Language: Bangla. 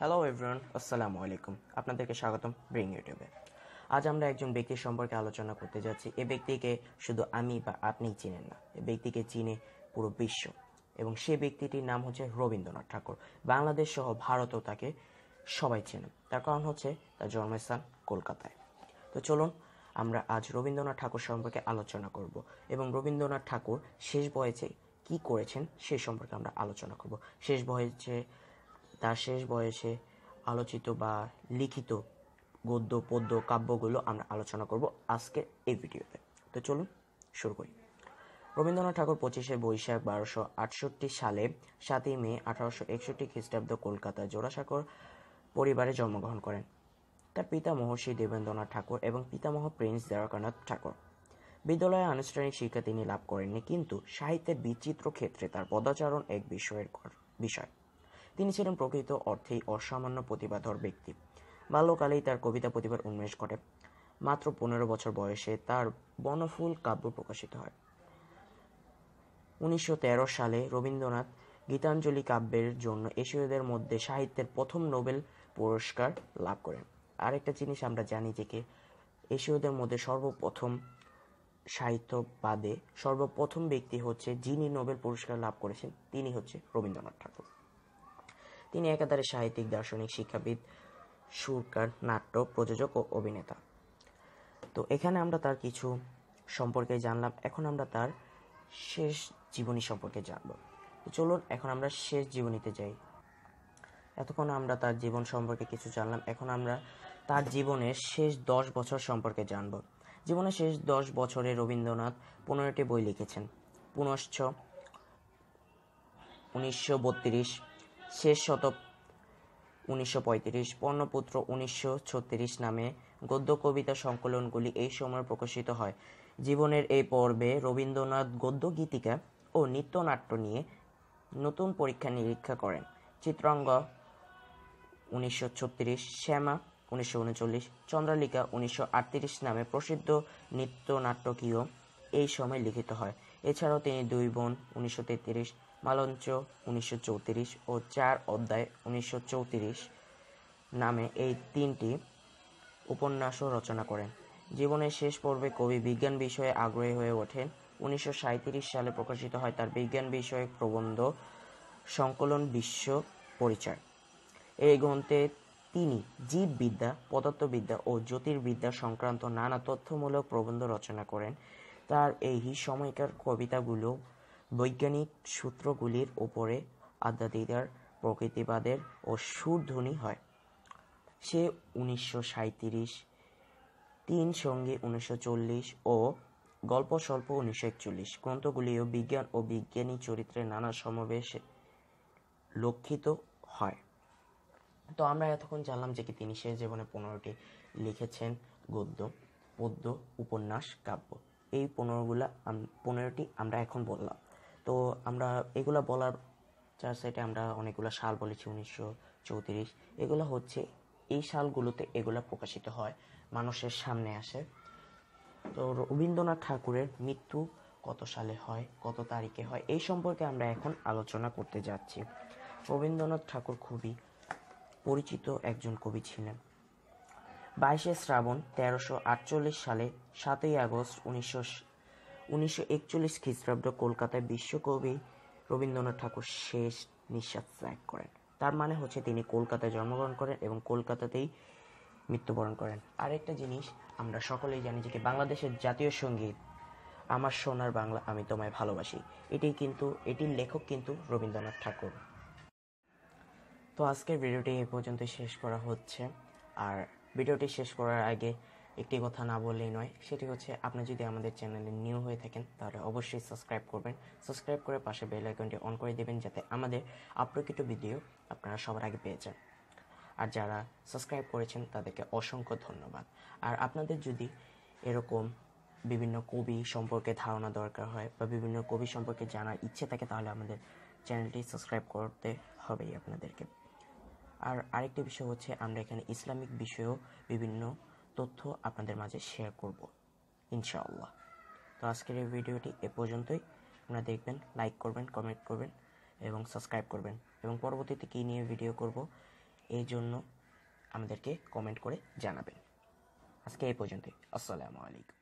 হ্যালো এভরিওয়ান আসসালামু আলাইকুম আপনাদেরকে স্বাগতম ব্রিং ইউটিউবে আজ আমরা একজন ব্যক্তির সম্পর্কে আলোচনা করতে যাচ্ছি এ ব্যক্তিকে শুধু আমি বা আপনি চিনেন না এ ব্যক্তিকে চিনে পুরো বিশ্ব এবং সে ব্যক্তিটির নাম হচ্ছে রবীন্দ্রনাথ ঠাকুর বাংলাদেশ সহ ভারতও তাকে সবাই চেনে তার কারণ হচ্ছে তার জন্মস্থান কলকাতায় তো চলুন আমরা আজ রবীন্দ্রনাথ ঠাকুর সম্পর্কে আলোচনা করব এবং রবীন্দ্রনাথ ঠাকুর শেষ বয়সে কি করেছেন সে সম্পর্কে আমরা আলোচনা করব শেষ বয়সে তার শেষ বয়সে আলোচিত বা লিখিত গদ্য পদ্য কাব্যগুলো আমরা আলোচনা করব আজকের এই ভিডিওতে তো চলুন শুরু করি রবীন্দ্রনাথ ঠাকুর পঁচিশে বৈশাখ বারোশো আটষট্টি সালে সাতই মে আঠারোশো একষট্টি খ্রিস্টাব্দ কলকাতা জোড়াসাঁকর পরিবারে জন্মগ্রহণ করেন তার পিতা মহর্ষি দেবেন্দ্রনাথ ঠাকুর এবং পিতামহ প্রিন্স দ্বারকানাথ ঠাকুর বিদ্যালয়ে আনুষ্ঠানিক শিক্ষা তিনি লাভ করেননি কিন্তু সাহিত্যের বিচিত্র ক্ষেত্রে তার পদাচারণ এক বিষয়ের বিষয় তিনি ছিলেন প্রকৃত অর্থেই অসামান্য প্রতিভাধর ব্যক্তি বাল্যকালেই তার কবিতা প্রতিভার উন্মেষ ঘটে মাত্র পনেরো বছর বয়সে তার বনফুল কাব্য প্রকাশিত হয় উনিশশো সালে রবীন্দ্রনাথ গীতাঞ্জলি কাব্যের জন্য এশীয়দের মধ্যে সাহিত্যের প্রথম নোবেল পুরস্কার লাভ করেন আরেকটা জিনিস আমরা জানি যে কে এশীয়দের মধ্যে সর্বপ্রথম সাহিত্য সর্বপ্রথম ব্যক্তি হচ্ছে যিনি নোবেল পুরস্কার লাভ করেছেন তিনি হচ্ছে রবীন্দ্রনাথ ঠাকুর তিনি একাধারে সাহিত্যিক দার্শনিক শিক্ষাবিদ সুরকার নাট্য প্রযোজক ও অভিনেতা তো এখানে আমরা তার কিছু সম্পর্কে জানলাম এখন আমরা তার শেষ জীবনী সম্পর্কে জানব চলুন এখন আমরা শেষ জীবনীতে যাই এতক্ষণ আমরা তার জীবন সম্পর্কে কিছু জানলাম এখন আমরা তার জীবনের শেষ দশ বছর সম্পর্কে জানব জীবনের শেষ দশ বছরে রবীন্দ্রনাথ পনেরোটি বই লিখেছেন পুনশ্চ উনিশশো বত্রিশ শেষ শতক উনিশশো পঁয়ত্রিশ পর্ণপুত্র উনিশশো ছত্রিশ নামে গদ্য কবিতা সংকলনগুলি এই সময় প্রকাশিত হয় জীবনের এই পর্বে রবীন্দ্রনাথ গদ্য গীতিকা ও নৃত্যনাট্য নিয়ে নতুন পরীক্ষা নিরীক্ষা করেন চিত্রাঙ্গ উনিশশো ছত্রিশ শ্যামা উনিশশো উনচল্লিশ চন্দ্রালিকা উনিশশো আটত্রিশ নামে প্রসিদ্ধ নৃত্যনাট্যকীয় এই সময় লিখিত হয় এছাড়াও তিনি দুই বোন উনিশশো তেত্রিশ মালঞ্চ উনিশশো ও চার অধ্যায় উনিশশো নামে এই তিনটি উপন্যাসও রচনা করেন জীবনের শেষ পর্বে কবি বিজ্ঞান বিষয়ে আগ্রহী হয়ে ওঠেন উনিশশো সালে প্রকাশিত হয় তার বিজ্ঞান বিষয়ক প্রবন্ধ সংকলন বিশ্ব পরিচয় এই গ্রন্থে তিনি জীববিদ্যা পদার্থবিদ্যা ও জ্যোতির্বিদ্যা সংক্রান্ত নানা তথ্যমূলক প্রবন্ধ রচনা করেন তার এই সময়কার কবিতাগুলো বৈজ্ঞানিক সূত্রগুলির ওপরে আধ্যাত্মিকার প্রকৃতিবাদের ও সুরধ্বনি হয় সে উনিশশো সাঁত্রিশ তিন সঙ্গে উনিশশো চল্লিশ ও গল্প স্বল্প উনিশশো একচল্লিশ গ্রন্থগুলিও বিজ্ঞান ও বিজ্ঞানী চরিত্রের নানা সমাবেশে লক্ষিত হয় তো আমরা এতক্ষণ জানলাম যে কি তিনি শেষ জীবনে পনেরোটি লিখেছেন গদ্য পদ্য উপন্যাস কাব্য এই পনেরোগুলা পনেরোটি আমরা এখন বললাম তো আমরা এগুলো বলার চার সাইডে আমরা অনেকগুলো সাল বলেছি উনিশশো চৌত্রিশ এগুলো হচ্ছে এই সালগুলোতে এগুলো প্রকাশিত হয় মানুষের সামনে আসে তো রবীন্দ্রনাথ ঠাকুরের মৃত্যু কত সালে হয় কত তারিখে হয় এই সম্পর্কে আমরা এখন আলোচনা করতে যাচ্ছি রবীন্দ্রনাথ ঠাকুর খুবই পরিচিত একজন কবি ছিলেন বাইশে শ্রাবণ তেরোশো আটচল্লিশ সালে সাতই আগস্ট উনিশশো উনিশশো একচল্লিশ খ্রিস্টাব্দ কলকাতায় বিশ্বকবি রবীন্দ্রনাথ ঠাকুর শেষ নিঃশ্বাস ত্যাগ করেন তার মানে হচ্ছে তিনি কলকাতায় জন্মগ্রহণ করেন এবং কলকাতাতেই মৃত্যুবরণ করেন আরেকটা জিনিস আমরা সকলেই জানি যে বাংলাদেশের জাতীয় সঙ্গীত আমার সোনার বাংলা আমি তোমায় ভালোবাসি এটি কিন্তু এটির লেখক কিন্তু রবীন্দ্রনাথ ঠাকুর তো আজকের ভিডিওটি এ পর্যন্ত শেষ করা হচ্ছে আর ভিডিওটি শেষ করার আগে একটি কথা না বললেই নয় সেটি হচ্ছে আপনি যদি আমাদের চ্যানেলে নিউ হয়ে থাকেন তাহলে অবশ্যই সাবস্ক্রাইব করবেন সাবস্ক্রাইব করে পাশে বেল আইকনটি অন করে দেবেন যাতে আমাদের আপলোকিত ভিডিও আপনারা সবার আগে পেয়ে যান আর যারা সাবস্ক্রাইব করেছেন তাদেরকে অসংখ্য ধন্যবাদ আর আপনাদের যদি এরকম বিভিন্ন কবি সম্পর্কে ধারণা দরকার হয় বা বিভিন্ন কবি সম্পর্কে জানার ইচ্ছে থাকে তাহলে আমাদের চ্যানেলটি সাবস্ক্রাইব করতে হবেই আপনাদেরকে আর আরেকটি বিষয় হচ্ছে আমরা এখানে ইসলামিক বিষয়েও বিভিন্ন তথ্য আপনাদের মাঝে শেয়ার করব ইনশাআল্লাহ তো আজকের এই ভিডিওটি এ পর্যন্তই আপনারা দেখবেন লাইক করবেন কমেন্ট করবেন এবং সাবস্ক্রাইব করবেন এবং পরবর্তীতে কী নিয়ে ভিডিও করব এই জন্য আমাদেরকে কমেন্ট করে জানাবেন আজকে এই পর্যন্তই আসসালামু আলাইকুম